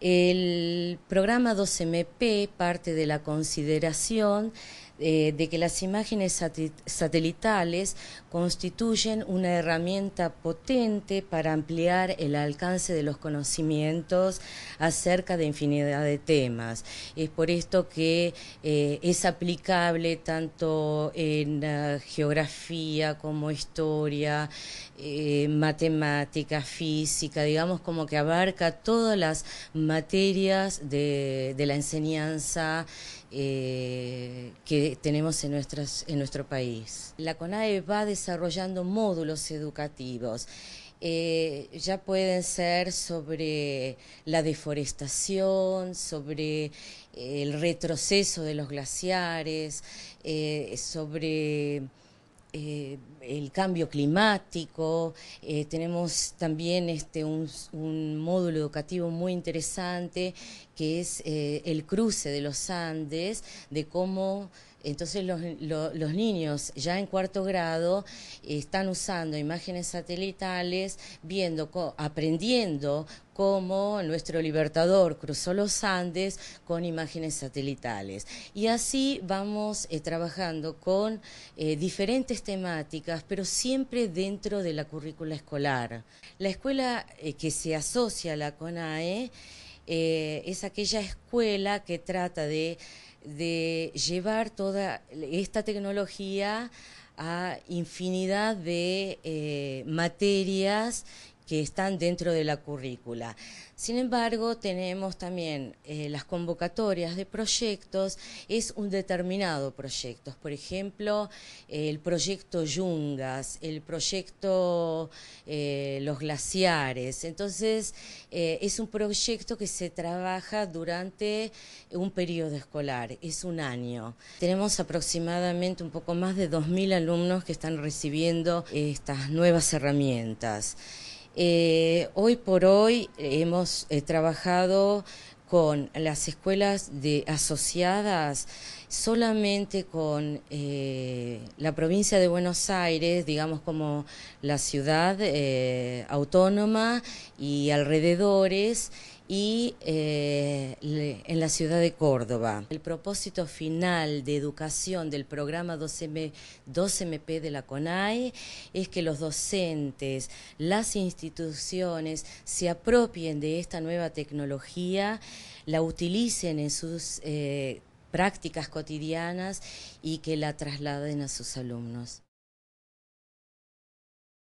El programa 2MP parte de la consideración eh, de que las imágenes satelitales constituyen una herramienta potente para ampliar el alcance de los conocimientos acerca de infinidad de temas. Es por esto que eh, es aplicable tanto en eh, geografía como historia, matemática, física, digamos como que abarca todas las materias de, de la enseñanza que tenemos en, nuestras, en nuestro país. La CONAE va desarrollando módulos educativos. Eh, ya pueden ser sobre la deforestación, sobre eh, el retroceso de los glaciares, eh, sobre el cambio climático. tenemos también este, un, módulo educativo muy interesante que es el cruce de los Andes, de cómo entonces los, los, niños ya en cuarto grado están usando imágenes satelitales, viendo, aprendiendo cómo nuestro libertador cruzó los Andes con imágenes satelitales. Y así vamos eh, trabajando con eh, diferentes temáticas, pero siempre dentro de la currícula escolar. La escuela eh, que se asocia a la CONAE eh, es aquella escuela que trata de, llevar toda esta tecnología a infinidad de eh, materias que están dentro de la currícula. Sin embargo, tenemos también eh, las convocatorias de proyectos, es un determinado proyecto, por ejemplo, el proyecto Yungas, el proyecto eh, Los Glaciares. Entonces, eh, es un proyecto que se trabaja durante un periodo escolar, es un año. Tenemos aproximadamente un poco más de 2.000 alumnos que están recibiendo estas nuevas herramientas. Eh, hoy por hoy hemos eh, trabajado con las escuelas de, asociadas solamente con eh, la provincia de Buenos Aires, digamos como la ciudad autónoma y alrededores y eh, en la ciudad de Córdoba. El propósito final de educación del programa 12 mp de la CONAE es que los docentes, las instituciones se apropien de esta nueva tecnología, la utilicen en sus eh, prácticas cotidianas y que la trasladen a sus alumnos.